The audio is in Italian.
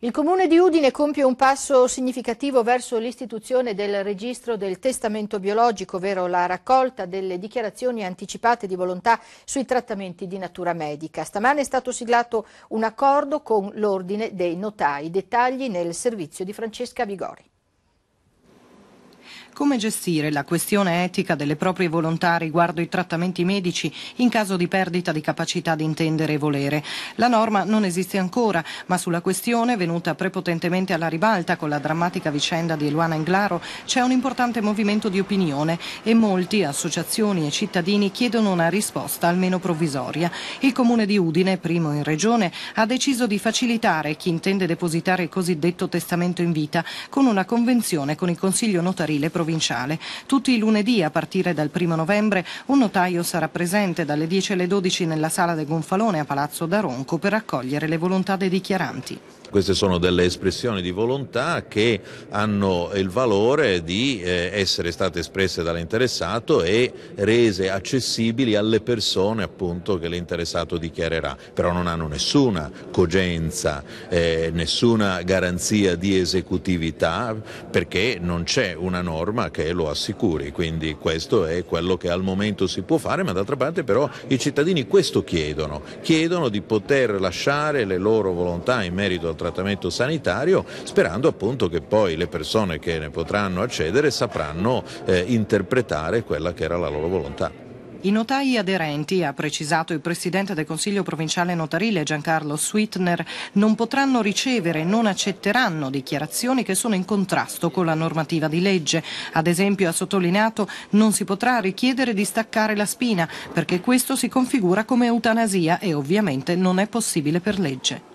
Il Comune di Udine compie un passo significativo verso l'istituzione del registro del testamento biologico, ovvero la raccolta delle dichiarazioni anticipate di volontà sui trattamenti di natura medica. Stamane è stato siglato un accordo con l'Ordine dei Notai. Dettagli nel servizio di Francesca Vigori come gestire la questione etica delle proprie volontà riguardo i trattamenti medici in caso di perdita di capacità di intendere e volere. La norma non esiste ancora, ma sulla questione, venuta prepotentemente alla ribalta con la drammatica vicenda di Eluana Englaro, c'è un importante movimento di opinione e molti, associazioni e cittadini, chiedono una risposta almeno provvisoria. Il comune di Udine, primo in regione, ha deciso di facilitare chi intende depositare il cosiddetto testamento in vita con una convenzione con il Consiglio notarile provinciale provinciale. Tutti i lunedì, a partire dal 1 novembre, un notaio sarà presente dalle 10 alle 12 nella sala del Gonfalone a Palazzo Daronco per accogliere le volontà dei dichiaranti. Queste sono delle espressioni di volontà che hanno il valore di eh, essere state espresse dall'interessato e rese accessibili alle persone appunto, che l'interessato dichiarerà, però non hanno nessuna cogenza, eh, nessuna garanzia di esecutività perché non c'è una norma norma che lo assicuri, quindi questo è quello che al momento si può fare, ma d'altra parte però i cittadini questo chiedono, chiedono di poter lasciare le loro volontà in merito al trattamento sanitario, sperando appunto che poi le persone che ne potranno accedere sapranno eh, interpretare quella che era la loro volontà. I notai aderenti, ha precisato il presidente del Consiglio provinciale notarile Giancarlo Switner, non potranno ricevere e non accetteranno dichiarazioni che sono in contrasto con la normativa di legge. Ad esempio, ha sottolineato, non si potrà richiedere di staccare la spina perché questo si configura come eutanasia e ovviamente non è possibile per legge.